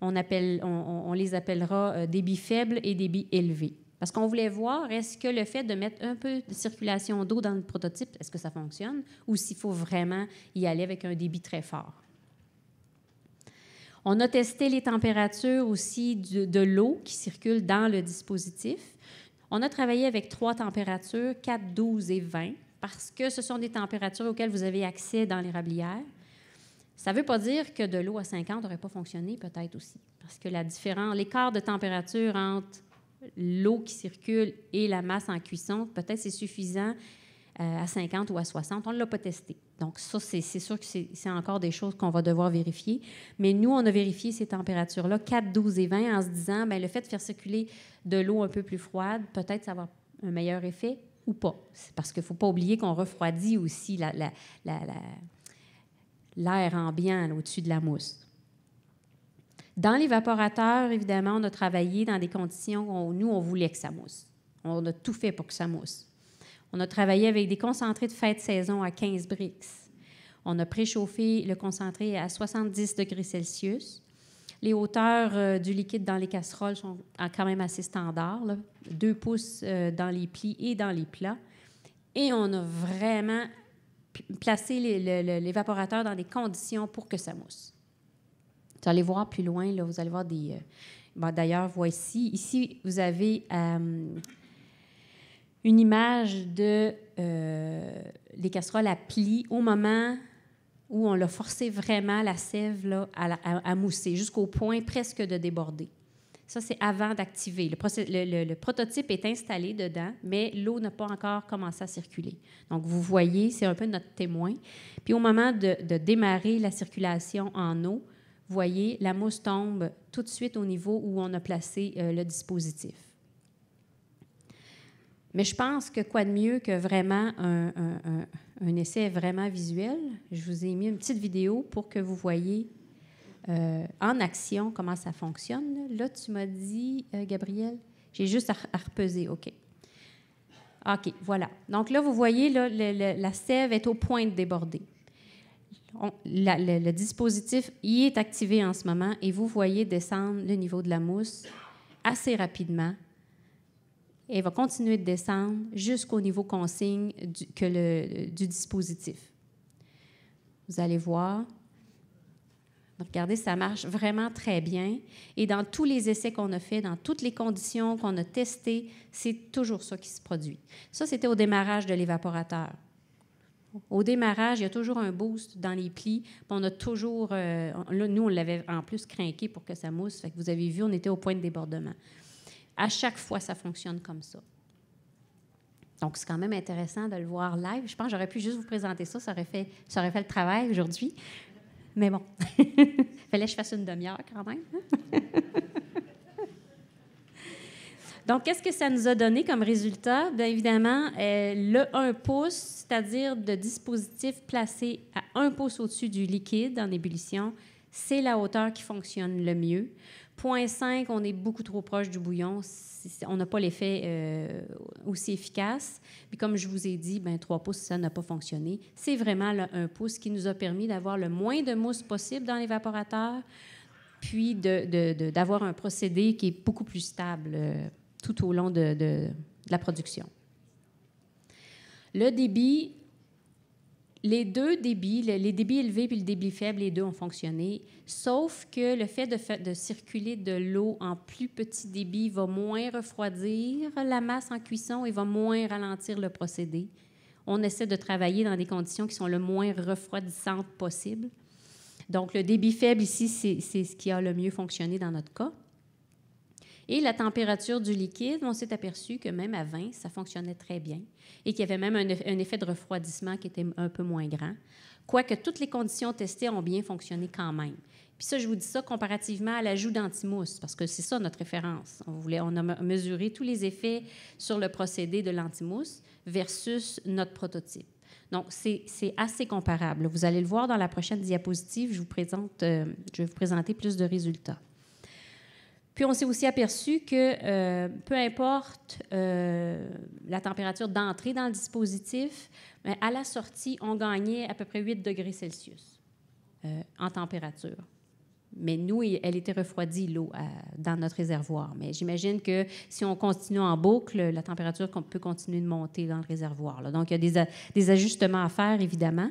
On, appelle, on, on les appellera euh, débit faible et débit élevé. Parce qu'on voulait voir est-ce que le fait de mettre un peu de circulation d'eau dans le prototype, est-ce que ça fonctionne ou s'il faut vraiment y aller avec un débit très fort. On a testé les températures aussi de, l'eau qui circule dans le dispositif. On a travaillé avec trois températures, 4, 12 et 20, parce que ce sont des températures auxquelles vous avez accès dans les l'érablière. Ça ne veut pas dire que de l'eau à 50 n'aurait pas fonctionné, peut-être aussi, parce que la différence, l'écart de température entre l'eau qui circule et la masse en cuisson, peut-être c'est suffisant euh, à 50 ou à 60. On ne l'a pas testé. Donc, ça, c'est sûr que c'est encore des choses qu'on va devoir vérifier. Mais nous, on a vérifié ces températures-là, 4, 12 et 20, en se disant, ben, le fait de faire circuler de l'eau un peu plus froide, peut-être ça va avoir un meilleur effet ou pas. Parce qu'il ne faut pas oublier qu'on refroidit aussi l'air ambiant au-dessus de la mousse. Dans l'évaporateur, évidemment, on a travaillé dans des conditions où nous, on voulait que ça mousse. On a tout fait pour que ça mousse. On a travaillé avec des concentrés de fête saison à 15 briques. On a préchauffé le concentré à 70 degrés Celsius. Les hauteurs euh, du liquide dans les casseroles sont quand même assez standards, deux pouces euh, dans les plis et dans les plats. Et on a vraiment placé l'évaporateur dans des conditions pour que ça mousse. Vous allez voir plus loin, là, vous allez voir des... Euh, ben, d'ailleurs, voici, ici, vous avez euh, une image de euh, les casseroles à plis au moment où on l'a forcé vraiment la sève là, à, mousser jusqu'au point presque de déborder. Ça, c'est avant d'activer. Le, le, prototype est installé dedans, mais l'eau n'a pas encore commencé à circuler. Donc, vous voyez, c'est un peu notre témoin. Puis, au moment de démarrer la circulation en eau, voyez, la mousse tombe tout de suite au niveau où on a placé euh, le dispositif. Mais je pense que quoi de mieux que vraiment un, essai vraiment visuel. Je vous ai mis une petite vidéo pour que vous voyez euh, en action comment ça fonctionne. Là, tu m'as dit, euh, Gabriel, j'ai juste à, repeser, OK. OK, voilà. Donc là, vous voyez, la sève est au point de déborder le dispositif y est activé en ce moment et vous voyez descendre le niveau de la mousse assez rapidement. Et elle va continuer de descendre jusqu'au niveau consigne du, que le, du dispositif. Vous allez voir. Regardez, ça marche vraiment très bien. Et dans tous les essais qu'on a faits, dans toutes les conditions qu'on a testées, c'est toujours ça qui se produit. Ça, c'était au démarrage de l'évaporateur. Au démarrage, il y a toujours un boost dans les plis. On a toujours. Euh, nous, on l'avait en plus craqué pour que ça mousse. Fait que vous avez vu, on était au point de débordement. À chaque fois, ça fonctionne comme ça. Donc, c'est quand même intéressant de le voir live. Je pense j'aurais pu juste vous présenter ça. Ça aurait fait, ça aurait fait le travail aujourd'hui. Mais bon, fallait que je fasse une demi-heure quand même. Hein? Donc, qu'est-ce que ça nous a donné comme résultat? Bien évidemment, euh, le 1 pouce, c'est-à-dire de dispositif placé à 1 pouce au-dessus du liquide en ébullition, c'est la hauteur qui fonctionne le mieux. Point 5, on est beaucoup trop proche du bouillon. On n'a pas l'effet euh, aussi efficace. Puis comme je vous ai dit, ben, 3 pouces, ça n'a pas fonctionné. C'est vraiment le 1 pouce qui nous a permis d'avoir le moins de mousse possible dans l'évaporateur, puis d'avoir de, de, un procédé qui est beaucoup plus stable. Euh, tout au long de, la production. Le débit, les deux débits, les débits élevés puis le débit faible, les deux ont fonctionné, sauf que le fait de, de circuler de l'eau en plus petit débit va moins refroidir la masse en cuisson et va moins ralentir le procédé. On essaie de travailler dans des conditions qui sont le moins refroidissantes possible. Donc, le débit faible ici, c'est ce qui a le mieux fonctionné dans notre cas. Et la température du liquide, on s'est aperçu que même à 20, ça fonctionnait très bien et qu'il y avait même un, effet de refroidissement qui était un peu moins grand, quoique toutes les conditions testées ont bien fonctionné quand même. Puis ça, je vous dis ça comparativement à l'ajout d'antimousse, parce que c'est ça notre référence. On, voulait, on a mesuré tous les effets sur le procédé de l'antimousse versus notre prototype. Donc, c'est assez comparable. Vous allez le voir dans la prochaine diapositive. Je, vous présente, euh, je vais vous présenter plus de résultats. Puis on s'est aussi aperçu que euh, peu importe euh, la température d'entrée dans le dispositif, à la sortie, on gagnait à peu près 8 degrés Celsius euh, en température. Mais nous, elle était refroidie, l'eau, dans notre réservoir. Mais j'imagine que si on continue en boucle, la température peut continuer de monter dans le réservoir. Là. Donc, il y a des, des ajustements à faire, évidemment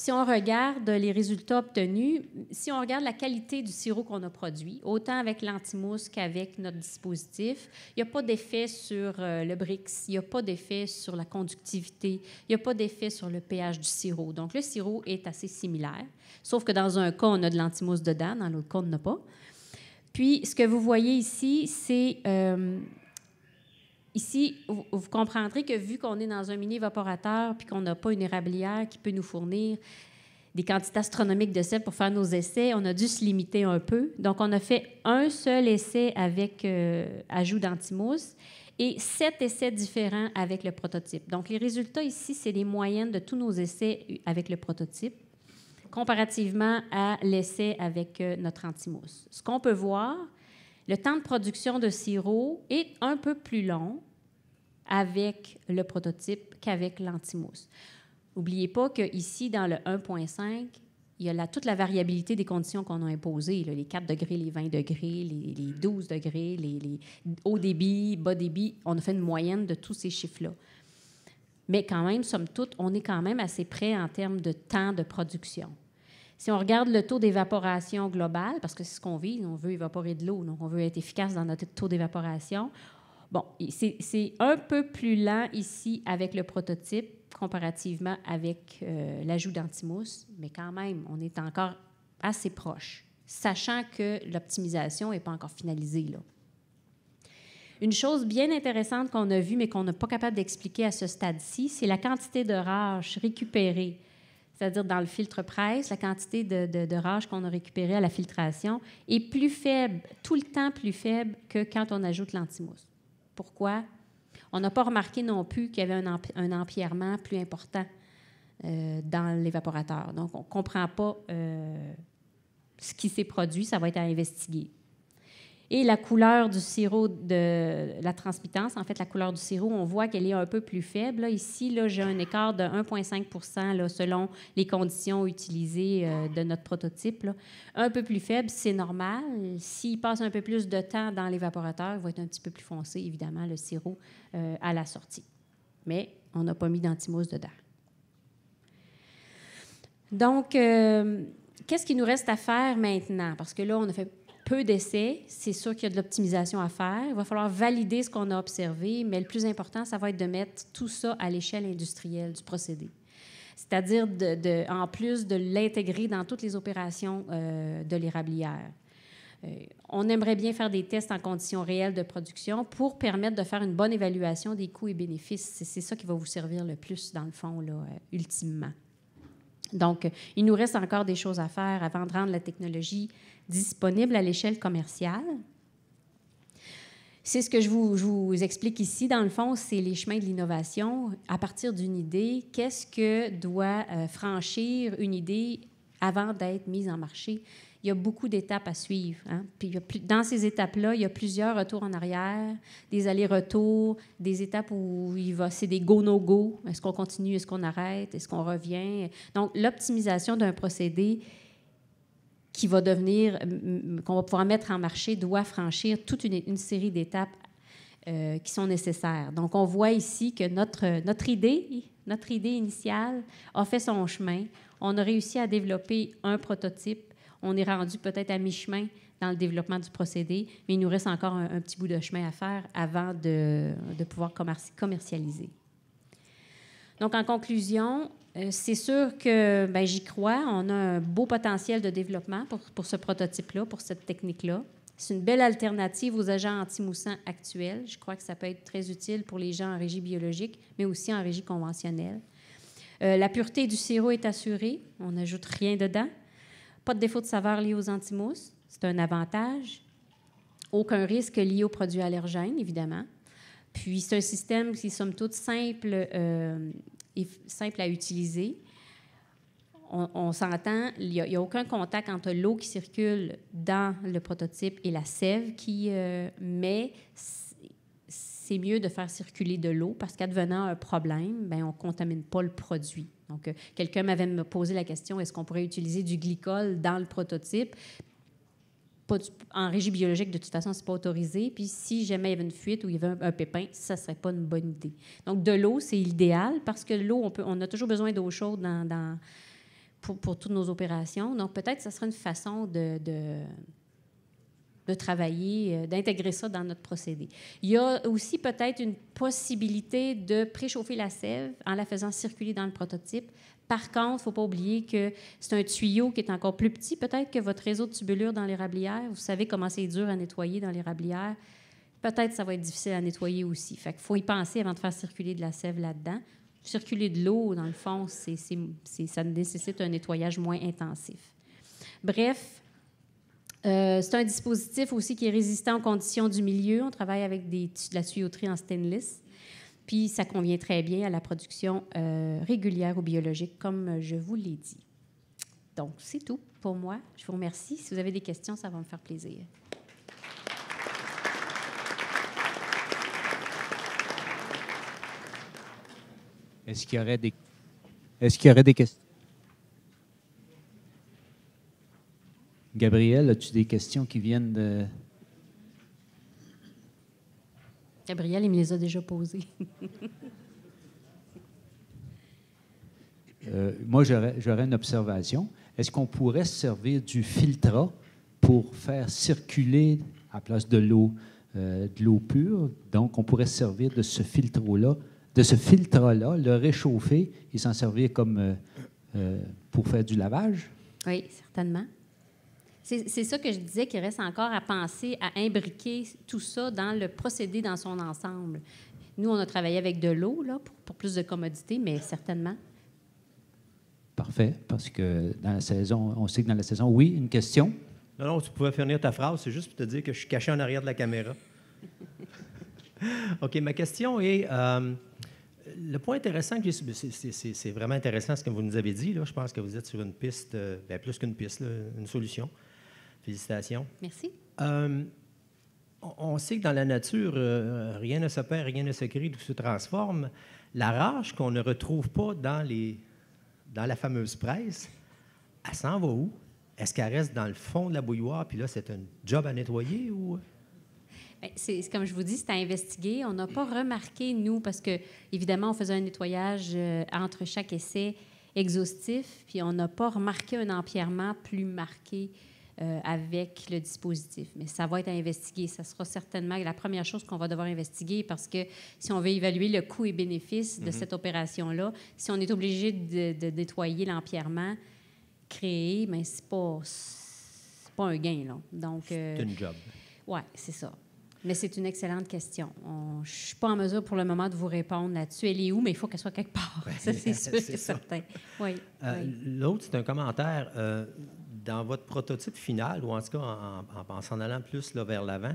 si on regarde les résultats obtenus, si on regarde la qualité du sirop qu'on a produit, autant avec l'antimousse qu'avec notre dispositif, il n'y a pas d'effet sur euh, le Brix, il n'y a pas d'effet sur la conductivité, il n'y a pas d'effet sur le pH du sirop. Donc le sirop est assez similaire, sauf que dans un cas, on a de l'antimousse dedans, dans l'autre cas, on n'a pas. Puis, ce que vous voyez ici, c'est euh, Ici, vous, comprendrez que vu qu'on est dans un mini-évaporateur puis qu'on n'a pas une érablière qui peut nous fournir des quantités astronomiques de sel pour faire nos essais, on a dû se limiter un peu. Donc, on a fait un seul essai avec euh, ajout d'antimousse et sept essais différents avec le prototype. Donc, les résultats ici, c'est les moyennes de tous nos essais avec le prototype comparativement à l'essai avec euh, notre antimousse. Ce qu'on peut voir, le temps de production de sirop est un peu plus long avec le prototype qu'avec l'antimousse. N'oubliez pas qu'ici, dans le 1.5, il y a toute la variabilité des conditions qu'on a imposées, les 4 degrés, les 20 degrés, les, 12 degrés, les, hauts haut débit, bas débit. On a fait une moyenne de tous ces chiffres-là. Mais quand même, somme toute, on est quand même assez près en termes de temps de production. Si on regarde le taux d'évaporation global, parce que c'est ce qu'on vit, on veut évaporer de l'eau, donc on veut être efficace dans notre taux d'évaporation. Bon, c'est un peu plus lent ici avec le prototype comparativement avec euh, l'ajout d'antimousse, mais quand même, on est encore assez proche, sachant que l'optimisation n'est pas encore finalisée. Une chose bien intéressante qu'on a vue, mais qu'on n'est pas capable d'expliquer à ce stade-ci, c'est la quantité de rage récupérée c'est-à-dire dans le filtre presse, la quantité de, rage qu'on a récupérée à la filtration est plus faible, tout le temps plus faible que quand on ajoute l'antimousse. Pourquoi? On n'a pas remarqué non plus qu'il y avait un, un plus important euh, dans l'évaporateur. Donc, on ne comprend pas euh, ce qui s'est produit, ça va être à investiguer. Et la couleur du sirop de la transmittance, en fait, la couleur du sirop, on voit qu'elle est un peu plus faible. ici, là, j'ai un écart de 1,5 selon les conditions utilisées euh, de notre prototype. Un peu plus faible, c'est normal. S'il passe un peu plus de temps dans l'évaporateur, il va être un petit peu plus foncé, évidemment, le sirop euh, à la sortie. Mais on n'a pas mis d'antimousse dedans. Donc, euh, qu'est-ce qu'il nous reste à faire maintenant? Parce que là, on a fait peu d'essais, c'est sûr qu'il y a de l'optimisation à faire. Il va falloir valider ce qu'on a observé, mais le plus important, ça va être de mettre tout ça à l'échelle industrielle du procédé. C'est-à-dire, de, en plus, de l'intégrer dans toutes les opérations euh, de l'érablière. Euh, on aimerait bien faire des tests en conditions réelles de production pour permettre de faire une bonne évaluation des coûts et bénéfices. C'est ça qui va vous servir le plus, dans le fond, là, euh, ultimement. Donc, il nous reste encore des choses à faire avant de rendre la technologie disponible à l'échelle commerciale. C'est ce que je vous, explique ici. Dans le fond, c'est les chemins de l'innovation. À partir d'une idée, qu'est-ce que doit euh, franchir une idée avant d'être mise en marché? Il y a beaucoup d'étapes à suivre. Hein. Puis dans ces étapes-là, il y a plusieurs retours en arrière, des allers-retours, des étapes où il va, c'est des go-no-go. Est-ce qu'on continue, est-ce qu'on arrête, est-ce qu'on revient? Donc, l'optimisation d'un procédé qui va devenir, qu'on va pouvoir mettre en marché, doit franchir toute une, série d'étapes euh, qui sont nécessaires. Donc, on voit ici que notre, notre, idée, notre idée initiale a fait son chemin. On a réussi à développer un prototype. On est rendu peut-être à mi-chemin dans le développement du procédé, mais il nous reste encore un, petit bout de chemin à faire avant de, de pouvoir commercialiser. Donc, en conclusion, euh, c'est sûr que ben, j'y crois. On a un beau potentiel de développement pour, ce prototype-là, pour cette technique-là. C'est une belle alternative aux agents antimoussants actuels. Je crois que ça peut être très utile pour les gens en régie biologique, mais aussi en régie conventionnelle. Euh, la pureté du sirop est assurée. On n'ajoute rien dedans. Pas de défaut de saveur lié aux antimousses. C'est un avantage. Aucun risque lié aux produits allergènes, évidemment. Puis c'est un système qui, somme toute, simple. Euh, et simple à utiliser. On, s'entend, il n'y a, aucun contact entre l'eau qui circule dans le prototype et la sève qui euh, c'est mieux de faire circuler de l'eau parce qu'advenant un problème, ben on ne contamine pas le produit. Donc, euh, quelqu'un m'avait posé la question, est-ce qu'on pourrait utiliser du glycol dans le prototype? en régie biologique, de toute façon, c'est pas autorisé. Puis si jamais il y avait une fuite ou il y avait un, pépin, pépin, ça serait pas une bonne idée. Donc, de l'eau, c'est l'idéal parce que l'eau, on, peut, on a toujours besoin d'eau chaude dans, pour, toutes nos opérations. Donc, peut-être que ça serait une façon de de travailler, euh, d'intégrer ça dans notre procédé. Il y a aussi peut-être une possibilité de préchauffer la sève en la faisant circuler dans le prototype. Par contre, il ne faut pas oublier que c'est un tuyau qui est encore plus petit, peut-être que votre réseau de tubulures dans les l'érablière. Vous savez comment c'est dur à nettoyer dans les l'érablière. Peut-être que ça va être difficile à nettoyer aussi. Fait faut y penser avant de faire circuler de la sève là-dedans. Circuler de l'eau, dans le fond, c'est, ça nécessite un nettoyage moins intensif. Bref, euh, c'est un dispositif aussi qui est résistant aux conditions du milieu. On travaille avec des, de la tuyauterie en stainless. Puis ça convient très bien à la production euh, régulière ou biologique, comme je vous l'ai dit. Donc, c'est tout pour moi. Je vous remercie. Si vous avez des questions, ça va me faire plaisir. est-ce qu'il y aurait des questions? Gabriel, as-tu des questions qui viennent de. Gabriel, il me les a déjà posées. Euh, moi, j'aurais une observation. Est-ce qu'on pourrait se servir du filtrat pour faire circuler, à place de l'eau, euh, de l'eau pure? Donc, on pourrait se servir de ce filtre-là, de ce filtre-là, le réchauffer et s'en servir comme euh, pour faire du lavage? Oui, certainement. C'est ça que je disais qu'il reste encore à penser, à imbriquer tout ça dans le procédé dans son ensemble. Nous, on a travaillé avec de l'eau là, pour, plus de commodité, mais certainement. Parfait, parce que dans la saison, on sait que dans la saison, oui, une question. Non, non, tu pouvais finir ta phrase, c'est juste pour te dire que je suis caché en arrière de la caméra. OK, ma question est euh, le point intéressant que j'ai c'est vraiment intéressant ce que vous nous avez dit. Là. Je pense que vous êtes sur une piste, euh, ben, plus qu'une piste, une solution. Félicitations. Merci. Euh, on sait que dans la nature, euh, rien ne se perd, rien ne se crée, tout se transforme. La rage qu'on ne retrouve pas dans, les, dans la fameuse presse, elle s'en va où? Est-ce qu'elle reste dans le fond de la bouilloire, puis là, c'est un job à nettoyer ou... Ben, c'est comme je vous dis, c'est à investiguer. On n'a pas remarqué, nous, parce que, évidemment, on faisait un nettoyage euh, entre chaque essai exhaustif, puis on n'a pas remarqué un empierrement plus marqué euh, avec le dispositif. Mais ça va être à investiguer. Ça sera certainement la première chose qu'on va devoir investiguer parce que si on veut évaluer le coût et bénéfice de mhm. cette opération-là, si on est obligé de, nettoyer l'empierrement créé, mais ben, c'est pas pas un gain là. Donc c'est euh, une job. Ouais, c'est ça. Mais c'est une excellente question. je ne suis pas en mesure pour le moment de vous répondre là-dessus. Elle est où, mais il faut qu'elle soit quelque part. ça, c'est sûr certain. Euh, l'autre, c'est un commentaire dans votre prototype final, ou en tout cas en, en, en s'en allant plus vers l'avant,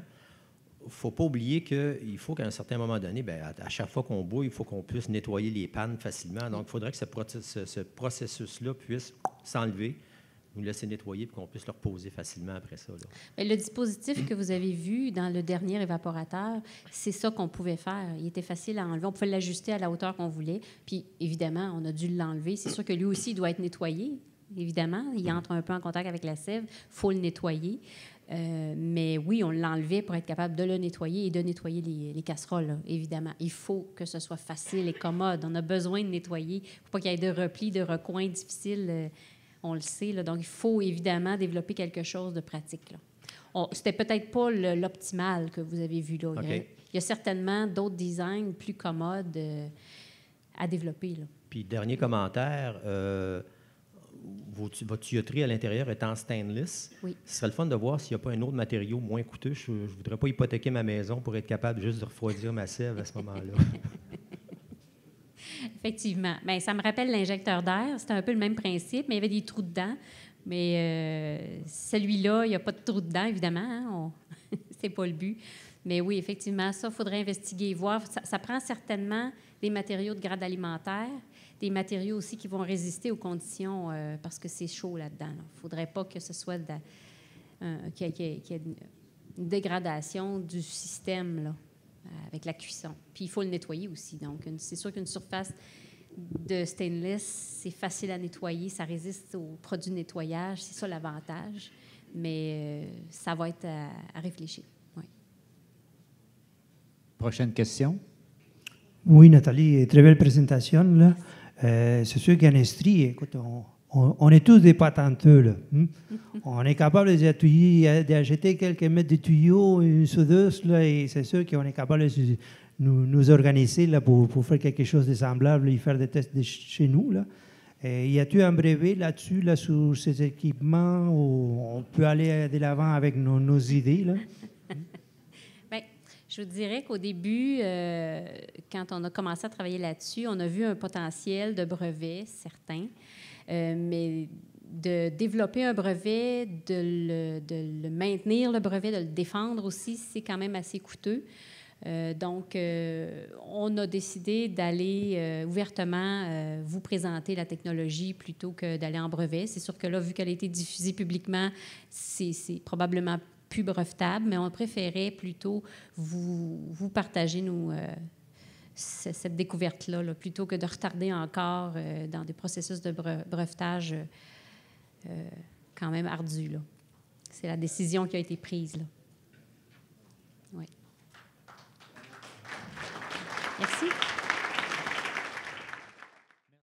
il ne faut pas oublier qu'il faut qu'à un certain moment donné, ben, à, chaque fois qu'on bouille, il faut qu'on puisse nettoyer les pannes facilement. Donc, il faudrait que ce, processus-là puisse s'enlever, nous laisser nettoyer, puis qu'on puisse le reposer facilement après ça. le dispositif que vous avez vu dans le dernier évaporateur, c'est ça qu'on pouvait faire. Il était facile à enlever. On pouvait l'ajuster à la hauteur qu'on voulait. Puis, évidemment, on a dû l'enlever. C'est sûr que lui aussi, il doit être nettoyé évidemment. Il mhm. entre un peu en contact avec la sève. Il faut le nettoyer. Euh, mais oui, on l'enlevait pour être capable de le nettoyer et de nettoyer les, casseroles, évidemment. Il faut que ce soit facile et commode. On a besoin de nettoyer. Il ne faut pas qu'il y ait de replis, de recoins difficiles. Euh, on le sait. Là. Donc, il faut évidemment développer quelque chose de pratique. C'était peut-être pas l'optimal que vous avez vu là. Il, y a, certainement d'autres designs plus commodes euh, à développer. Puis, dernier commentaire votre tuyauterie à l'intérieur est en stainless. Oui. Ce serait le fun de voir s'il n'y a pas un autre matériau moins coûteux. Je ne voudrais pas hypothéquer ma maison pour être capable juste de refroidir ma sève à ce moment-là. Effectivement. mais ben, ça me rappelle l'injecteur d'air. C'était un peu le même principe, mais il y avait des trous dedans. Mais euh, celui-là, il n'y a pas de trous dedans, évidemment. Ce hein. n'est C'est pas le but. Mais oui, effectivement, ça, il faudrait investiguer, et voir. ça prend certainement des matériaux de grade alimentaire des matériaux aussi qui vont résister aux conditions euh, parce que c'est chaud là-dedans. Il ne faudrait pas que ce soit qu'il y, ait une dégradation du système avec la cuisson. Puis il faut le nettoyer aussi. Donc, c'est sûr qu'une surface de stainless, c'est facile à nettoyer, ça résiste aux produits de nettoyage, c'est ça l'avantage, mais euh, ça va être à, réfléchir. Prochaine question. Oui, Nathalie, très belle présentation. Là. Euh, c'est sûr qu'en Estrie, écoute, on, on, est tous des patenteux. Hein. on est capable d'acheter quelques mètres de tuyaux, une soudeuse, là, et c'est sûr qu'on est capable de nous, organiser là, pour, pour, faire quelque chose de semblable et faire des tests chez nous. Là. y a-t-il un brevet là-dessus, là, sur ces équipements, où on peut aller de l'avant avec nos, nos idées? Là? Je dirais qu'au début, euh, quand on a commencé à travailler là-dessus, on a vu un potentiel de brevet certains, euh, mais de développer un brevet, de le, maintenir, le brevet, de le défendre aussi, c'est quand même assez coûteux. Euh, donc, on a décidé d'aller ouvertement vous présenter la technologie plutôt que d'aller en brevet. C'est sûr que là, vu qu'elle a été diffusée publiquement, c'est probablement plus brevetable, mais on préférait plutôt vous, vous partager euh, cette découverte-là, plutôt que de retarder encore euh, dans des processus de brevetage euh, quand même ardus. C'est la décision qui a été prise. Oui. Merci.